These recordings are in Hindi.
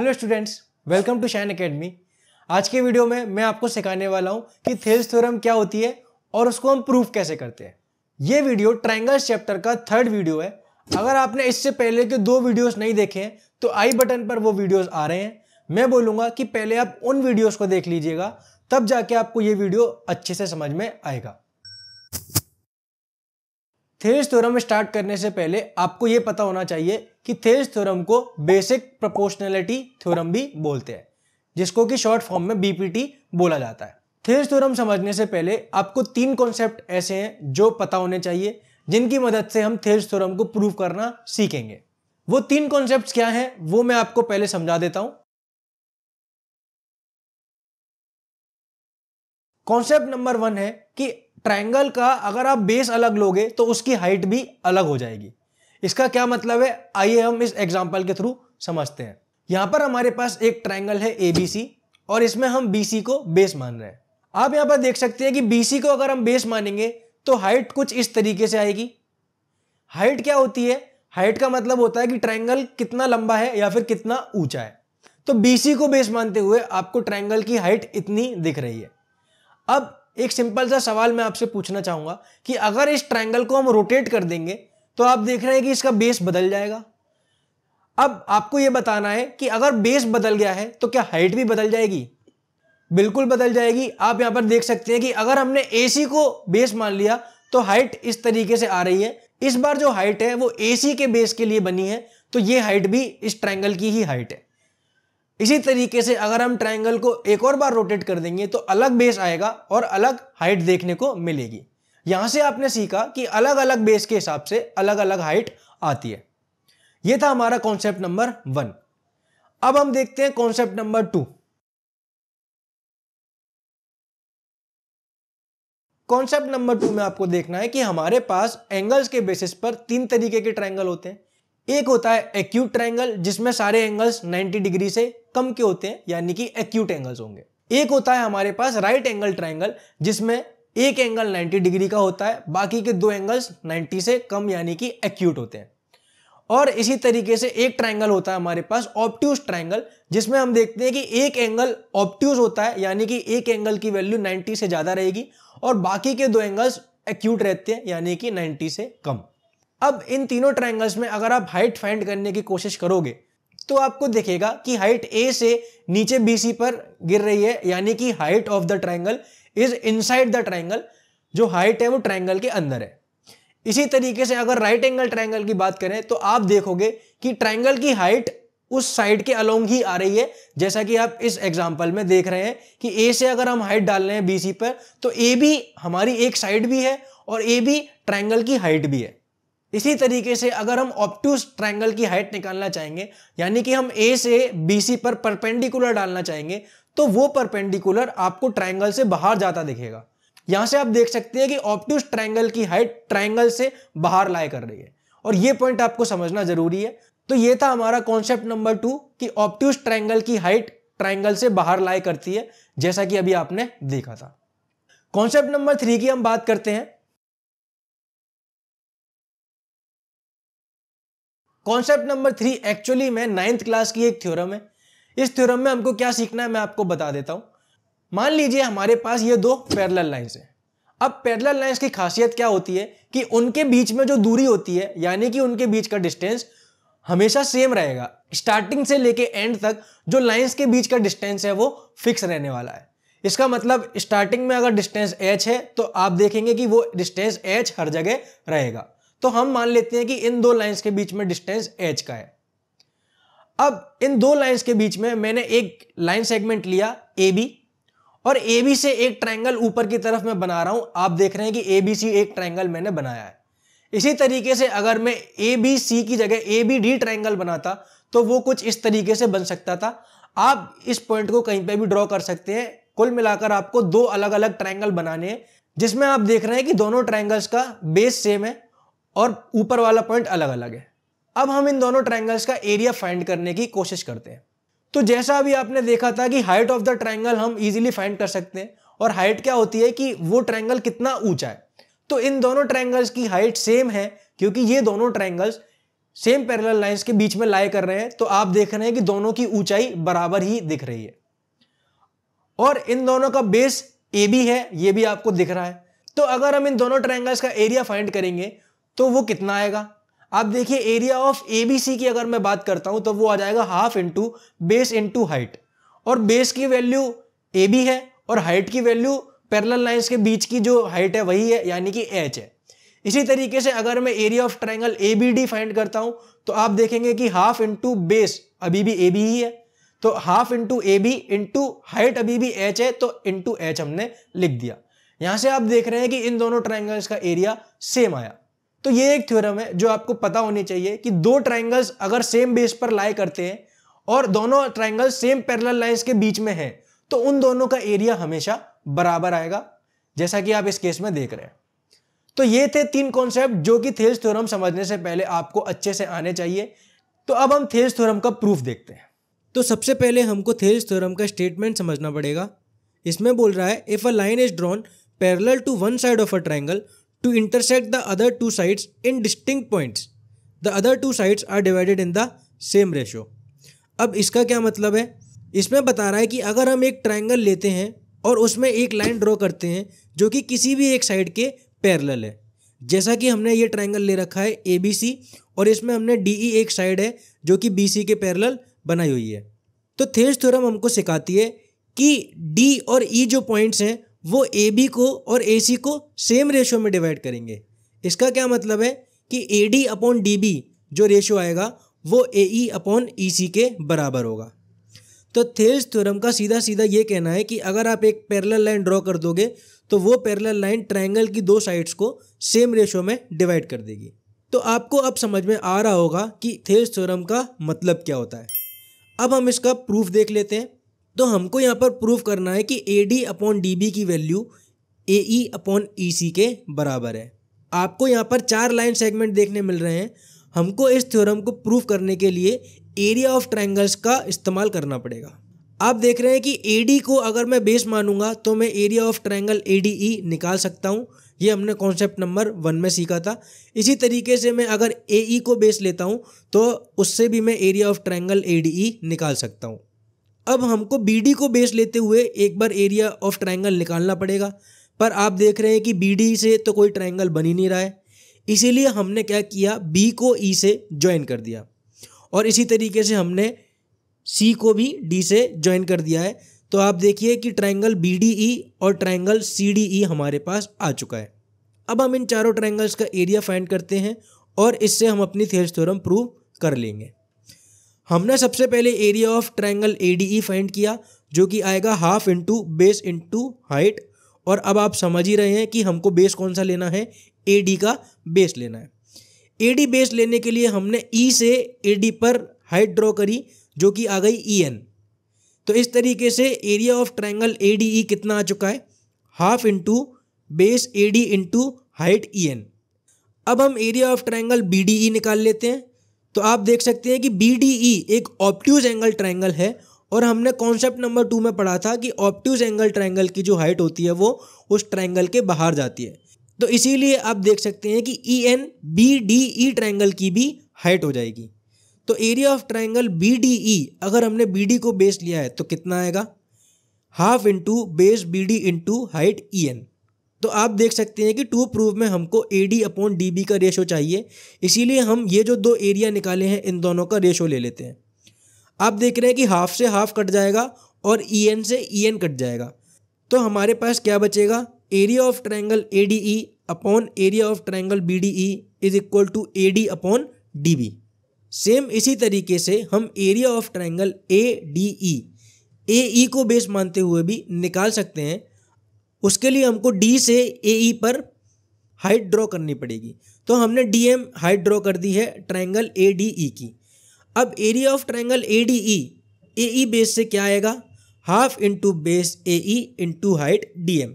Hello students welcome to Shine Academy आज के वीडियो में मैं आपको सिखाने वाला हूं कि थेल्स थ्योरम क्या होती है और उसको हम प्रूफ कैसे करते हैं ये वीडियो ट्रायंगल्स चैप्टर का थर्ड वीडियो है अगर आपने इससे पहले के दो वीडियोस नहीं देखे हैं तो आई बटन पर वो वीडियोस आ रहे हैं मैं बोलूँगा कि पहले आप उन वीडियोज को देख लीजिएगा तब जाके आपको ये वीडियो अच्छे से समझ में आएगा थेरिस थ्योरम स्टार्ट करने से पहले आपको ये पता होना चाहिए कि थेरिस थ्योरम को बेसिक प्रोपोर्शनैलिटी थ्योरम भी बोलते हैं जिसको कि शॉर्ट फॉर्म में बीपीटी बोला जाता है थेरिस थ्योरम समझने से पहले आपको तीन कॉन्सेप्ट ऐसे हैं जो पता होने चाहिए जिनकी मदद से हम थेरिस थ्योरम को प्रूव करना सीखेंगे वो तीन कॉन्सेप्ट क्या हैं वो मैं आपको पहले समझा देता हूं कॉन्सेप्ट नंबर वन है कि ट्रायंगल का अगर आप बेस अलग लोगे तो उसकी हाइट भी अलग हो जाएगी इसका क्या मतलब है आइए हम इस एग्जाम्पल के थ्रू समझते हैं यहाँ पर हमारे पास एक ट्राइंगल है ए और इसमें हम बी को बेस मान रहे हैं आप यहाँ पर देख सकते हैं कि बी को अगर हम बेस मानेंगे तो हाइट कुछ इस तरीके से आएगी हाइट क्या होती है हाइट का मतलब होता है कि ट्राइंगल कितना लंबा है या फिर कितना ऊंचा है तो बी को बेस मानते हुए आपको ट्राइंगल की हाइट इतनी दिख रही है अब एक सिंपल सा सवाल मैं आपसे पूछना चाहूँगा कि अगर इस ट्रायंगल को हम रोटेट कर देंगे तो आप देख रहे हैं कि इसका बेस बदल जाएगा अब आपको यह बताना है कि अगर बेस बदल गया है तो क्या हाइट भी बदल जाएगी बिल्कुल बदल जाएगी आप यहाँ पर देख सकते हैं कि अगर हमने ए को बेस मान लिया तो हाइट इस तरीके से आ रही है इस बार जो हाइट है वो ए के बेस के लिए बनी है तो ये हाइट भी इस ट्रायंगल की ही हाइट है इसी तरीके से अगर हम ट्राइंगल को एक और बार रोटेट कर देंगे तो अलग बेस आएगा और अलग हाइट देखने को मिलेगी यहां से आपने सीखा कि अलग अलग बेस के हिसाब से अलग अलग हाइट आती है यह था हमारा कॉन्सेप्ट नंबर वन अब हम देखते हैं concept number two concept number two में आपको देखना है कि हमारे पास एंगल्स के बेसिस पर तीन तरीके के ट्राइंगल होते हैं एक होता है एक्यूट ट्राइंगल जिसमें सारे एंगल्स 90 डिग्री से कम के होते हैं यानी कि एक्यूट एंगल्स होंगे एक होता है हमारे पास राइट एंगल ट्राइंगल जिसमें एक एंगल 90 डिग्री का होता है बाकी के दो एंगल्स 90 से कम यानी कि एक्यूट होते हैं और इसी तरीके से एक ट्राइंगल होता है हमारे पास ऑप्ट्यूस ट्राइंगल जिसमें हम देखते हैं कि एक एंगल ऑप्ट्यूज होता है यानी कि एक एंगल की वैल्यू नाइन्टी से ज़्यादा रहेगी और बाकी के दो एंगल्स एक्यूट रहते हैं यानी कि नाइन्टी से कम अब इन तीनों ट्राइंगल्स में अगर आप हाइट फाइंड करने की कोशिश करोगे तो आपको देखेगा कि हाइट ए से नीचे बी सी पर गिर रही है यानी कि height of the triangle is inside the triangle जो हाइट है वो ट्राइंगल के अंदर है इसी तरीके से अगर राइट एंगल ट्राइंगल की बात करें तो आप देखोगे कि ट्राइंगल की हाइट उस साइड के अलोंग ही आ रही है जैसा कि आप इस एग्जाम्पल में देख रहे हैं कि ए से अगर हम हाइट डाल रहे हैं बी सी पर तो ए भी हमारी एक साइड भी है और ए भी ट्राइंगल की हाइट भी है इसी तरीके से अगर हम ऑप्टूस ट्रायंगल की हाइट निकालना चाहेंगे यानी कि हम ए से बी सी पर परपेंडिकुलर डालना चाहेंगे तो वो परपेंडिकुलर आपको ट्रायंगल से बाहर जाता दिखेगा यहां से आप देख सकते हैं कि ऑप्टूस ट्रायंगल की हाइट ट्रायंगल से बाहर लाए कर रही है और ये पॉइंट आपको समझना जरूरी है तो ये था हमारा कॉन्सेप्ट नंबर टू कि ऑप्टूस ट्रायंगल की हाइट ट्रायंगल से बाहर लाए करती है जैसा कि अभी आपने देखा था कॉन्सेप्ट नंबर थ्री की हम बात करते हैं कॉन्सेप्ट नंबर थ्री एक्चुअली में नाइन्थ क्लास की एक थ्योरम है इस थ्योरम में हमको क्या सीखना है मैं आपको बता देता हूँ मान लीजिए हमारे पास ये दो पैरल लाइन्स हैं अब पैरल लाइन्स की खासियत क्या होती है कि उनके बीच में जो दूरी होती है यानी कि उनके बीच का डिस्टेंस हमेशा सेम रहेगा स्टार्टिंग से लेके एंड तक जो लाइन्स के बीच का डिस्टेंस है वो फिक्स रहने वाला है इसका मतलब स्टार्टिंग में अगर डिस्टेंस एच है तो आप देखेंगे कि वो डिस्टेंस एच हर जगह रहेगा तो हम मान लेते हैं कि इन दो लाइंस के बीच में डिस्टेंस एच का है अब इन दो लाइंस के बीच में मैंने एक लाइन सेगमेंट लिया ए बी और ए बी से एक ट्रायंगल ऊपर की तरफ मैं बना रहा हूं आप देख रहे हैं कि ए बी सी एक ट्रायंगल मैंने बनाया है इसी तरीके से अगर मैं ए बी सी की जगह ए बी डी ट्रायंगल बनाता तो वो कुछ इस तरीके से बन सकता था आप इस पॉइंट को कहीं पे भी ड्रॉ कर सकते हैं कुल मिलाकर आपको दो अलग अलग ट्रायंगल बनाने हैं जिसमें आप देख रहे हैं कि दोनों ट्रायंगल्स का बेस सेम है और ऊपर वाला पॉइंट अलग अलग है अब हम इन दोनों ट्राइंगल्स का एरिया फाइंड करने की कोशिश करते हैं तो जैसा अभी आपने देखा था कि हाइट ऑफ द ट्राइंगल हम इजीली फाइंड कर सकते हैं और हाइट क्या होती है कि वो ट्राइंगल कितना ऊंचा है तो इन दोनों ट्राइंगल्स की हाइट सेम है क्योंकि ये दोनों ट्राइंगल्स सेम पैरेलल लाइंस के बीच में लाए कर रहे हैं तो आप देख रहे हैं कि दोनों की ऊंचाई बराबर ही दिख रही है और इन दोनों का बेस ए बी है ये भी आपको दिख रहा है तो अगर हम इन दोनों ट्राइंगल्स का एरिया फाइंड करेंगे तो वो कितना आएगा आप देखिए area of A B C की अगर मैं बात करता हूं तो वो आ जाएगा half into base into height और बेस की वैल्यू ए बी है और हाइट की वैल्यू पैरल लाइन्स के बीच की जो हाइट है वही है यानी कि एच है इसी तरीके से अगर मैं area of triangle A B D find करता हूं तो आप देखेंगे कि हाफ इंटू बेस अभी भी ए बी ही है तो half into A B into height अभी भी एच है तो इंटू एच हमने लिख दिया यहां से आप देख रहे हैं कि इन दोनों ट्राइंगल्स का एरिया सेम आया तो ये एक थ्योरम है जो आपको पता होनी चाहिए कि दो ट्राइंगल्स अगर सेम बेस पर लाई करते हैं और दोनों ट्राइंगल सेम पैरल लाइंस के बीच में हैं तो उन दोनों का एरिया हमेशा बराबर आएगा जैसा कि आप इस केस में देख रहे हैं तो ये थे तीन कॉन्सेप्ट जो कि थेल्स थ्योरम समझने से पहले आपको अच्छे से आने चाहिए तो अब हम थेल्स थ्योरम का प्रूफ देखते हैं तो सबसे पहले हमको थेल्स थ्योरम का स्टेटमेंट समझना पड़ेगा इसमें बोल रहा है if a line is drawn parallel to one side of a triangle to intersect the other two sides in distinct points. The other two sides are divided in the same ratio. अब इसका क्या मतलब है इसमें बता रहा है कि अगर हम एक ट्राइंगल लेते हैं और उसमें एक लाइन ड्रॉ करते हैं जो कि किसी भी एक साइड के पैरेलल है जैसा कि हमने ये ट्राइंगल ले रखा है ए बी सी और इसमें हमने डी ई e एक साइड है जो कि बी सी के पैरेलल बनाई हुई है तो थेज थ्योरम हमको सिखाती है कि डी और ई e जो पॉइंट्स हैं वो ए बी को और ए सी को सेम रेशो में डिवाइड करेंगे इसका क्या मतलब है कि A D upon D B जो रेशो आएगा वो ए ई अपॉन ई सी के बराबर होगा तो थेल्स थ्योरम का सीधा सीधा ये कहना है कि अगर आप एक पैरेलल लाइन ड्रॉ कर दोगे तो वो पैरेलल लाइन ट्रायंगल की दो साइड्स को सेम रेशो में डिवाइड कर देगी तो आपको अब समझ में आ रहा होगा कि थेल्स थ्योरम का मतलब क्या होता है अब हम इसका प्रूफ देख लेते हैं तो हमको यहाँ पर प्रूफ करना है कि A D upon D B की value A E upon E C के बराबर है आपको यहाँ पर चार लाइन सेगमेंट देखने मिल रहे हैं हमको इस थ्योरम को प्रूफ करने के लिए एरिया ऑफ ट्राइंगल्स का इस्तेमाल करना पड़ेगा आप देख रहे हैं कि ए डी को अगर मैं बेस मानूंगा तो मैं area of triangle A D E निकाल सकता हूँ ये हमने कॉन्सेप्ट नंबर वन में सीखा था इसी तरीके से मैं अगर ए ई e को बेस लेता हूँ तो उससे भी मैं area of triangle A D E निकाल सकता हूँ अब हमको बी डी को बेस लेते हुए एक बार एरिया ऑफ ट्राइंगल निकालना पड़ेगा पर आप देख रहे हैं कि बी डी से तो कोई ट्राइंगल बन ही नहीं रहा है इसीलिए हमने क्या किया बी को ई e से ज्वाइन कर दिया और इसी तरीके से हमने सी को भी डी से ज्वाइन कर दिया है तो आप देखिए कि ट्राइंगल बी डी ई और ट्राइंगल सी डी ई हमारे पास आ चुका है अब हम इन चारों ट्राइंगल्स का एरिया फाइंड करते हैं और इससे हम अपनी थेल्स प्रूव कर लेंगे हमने सबसे पहले area of triangle A D E find किया जो कि आएगा half into base into height और अब आप समझ ही रहे हैं कि हमको बेस कौन सा लेना है ए डी का बेस लेना है ए डी बेस लेने के लिए हमने ई e से ए डी पर हाइट ड्रॉ करी जो कि आ गई ई e एन तो इस तरीके से area of triangle A D E कितना आ चुका है half into base A D into height E N अब हम area of triangle B D E निकाल लेते हैं तो आप देख सकते हैं कि बी डी ई एक ऑप्ट्यूज एंगल ट्राइंगल है और हमने कॉन्सेप्ट नंबर टू में पढ़ा था कि ऑप्ट्यूज एंगल ट्राइंगल की जो हाइट होती है वो उस ट्राइंगल के बाहर जाती है तो इसीलिए आप देख सकते हैं कि E N B D E triangle की भी हाइट हो जाएगी तो area of triangle B D E अगर हमने बी डी को बेस लिया है तो कितना आएगा half into base B D into height E N तो आप देख सकते हैं कि टू प्रूफ में हमको A D upon D B का रेशो चाहिए इसीलिए हम ये जो दो एरिया निकाले हैं इन दोनों का रेशो ले लेते हैं आप देख रहे हैं कि हाफ से हाफ कट जाएगा और ई एन से ई एन कट जाएगा तो हमारे पास क्या बचेगा area of triangle A D E upon area of triangle B D E is equal to A D upon D B same इसी तरीके से हम area of triangle A D E A E को बेस मानते हुए भी निकाल सकते हैं उसके लिए हमको डी से ए ई e पर हाइट ड्रॉ करनी पड़ेगी तो हमने डी एम हाइट ड्रॉ कर दी है ट्राइंगल ए डी ई की अब area of triangle A D E A E base से क्या आएगा half into base A E into height D M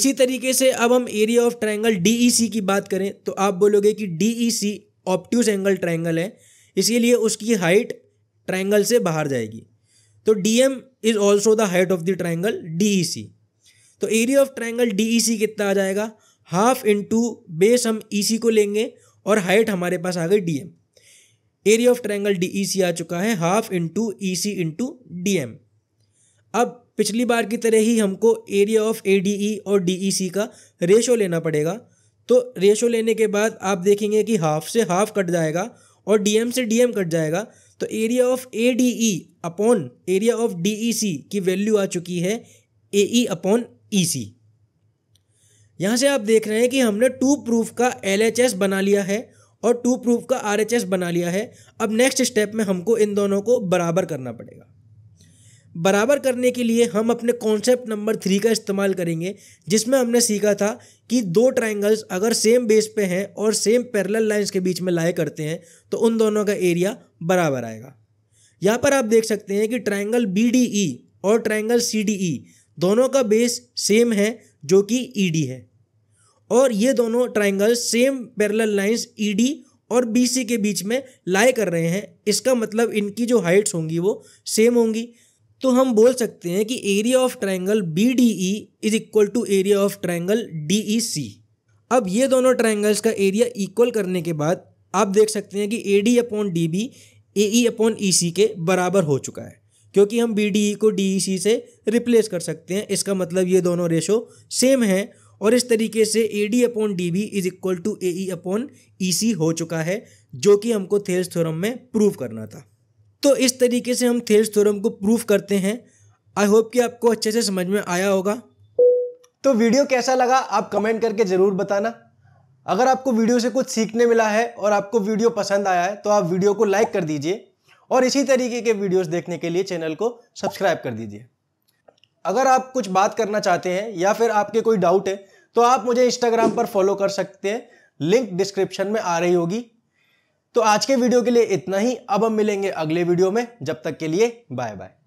इसी तरीके से अब हम area of triangle D E C की बात करें तो आप बोलोगे कि D E C obtuse angle triangle है इसीलिए उसकी हाइट ट्राइंगल से बाहर जाएगी तो D M is also the height of the triangle D E सी तो एरिया ऑफ ट्राइंगल डी कितना आ जाएगा हाफ इंटू बेस हम ई e को लेंगे और हाइट हमारे पास आ गई D area of triangle D आ चुका है half into E C into D अब पिछली बार की तरह ही हमको area of A D E और डी ई सी का रेशो लेना पड़ेगा तो रेशो लेने के बाद आप देखेंगे कि हाफ से हाफ कट जाएगा और डी एम से डी एम कट जाएगा तो area of A D E upon area of D E C की वैल्यू आ चुकी है ए ई अपॉन सी यहाँ से आप देख रहे हैं कि हमने टू प्रूफ का एस बना लिया है और टू प्रूफ का एस बना लिया है अब नेक्स्ट स्टेप में हमको इन दोनों को बराबर करना पड़ेगा बराबर करने के लिए हम अपने कॉन्सेप्ट नंबर थ्री का इस्तेमाल करेंगे जिसमें हमने सीखा था कि दो ट्राइंगल्स अगर सेम बेस पे हैं और सेम पैरेलल लाइंस के बीच में लाए करते हैं तो उन दोनों का एरिया बराबर आएगा यहाँ पर आप देख सकते हैं कि ट्राइंगल बी e और ट्राइंगल सी दोनों का बेस सेम है जो कि ई e है और ये दोनों triangles same parallel lines E और बी के बीच में लाई कर रहे हैं इसका मतलब इनकी जो हाइट्स होंगी वो सेम होंगी तो हम बोल सकते हैं कि area of triangle B D E is equal to area of triangle D E C अब ये दोनों ट्राइंगल्स का एरिया इक्वल करने के बाद आप देख सकते हैं कि A D upon D B A E upon E C के बराबर हो चुका है क्योंकि हम बी e को डी e से रिप्लेस कर सकते हैं इसका मतलब ये दोनों रेशो सेम है और इस तरीके से A D upon D B is equal to A E upon E C हो चुका है जो कि हमको थेल्स थ्योरम में प्रूव करना था तो इस तरीके से हम थेल्स थ्योरम को प्रूव करते हैं आई होप कि आपको अच्छे से समझ में आया होगा तो वीडियो कैसा लगा आप कमेंट करके ज़रूर बताना अगर आपको वीडियो से कुछ सीखने मिला है और आपको वीडियो पसंद आया है तो आप वीडियो को लाइक कर दीजिए और इसी तरीके के वीडियोस देखने के लिए चैनल को सब्सक्राइब कर दीजिए अगर आप कुछ बात करना चाहते हैं या फिर आपके कोई डाउट है तो आप मुझे इंस्टाग्राम पर फॉलो कर सकते हैं लिंक डिस्क्रिप्शन में आ रही होगी तो आज के वीडियो के लिए इतना ही अब हम मिलेंगे अगले वीडियो में जब तक के लिए बाय बाय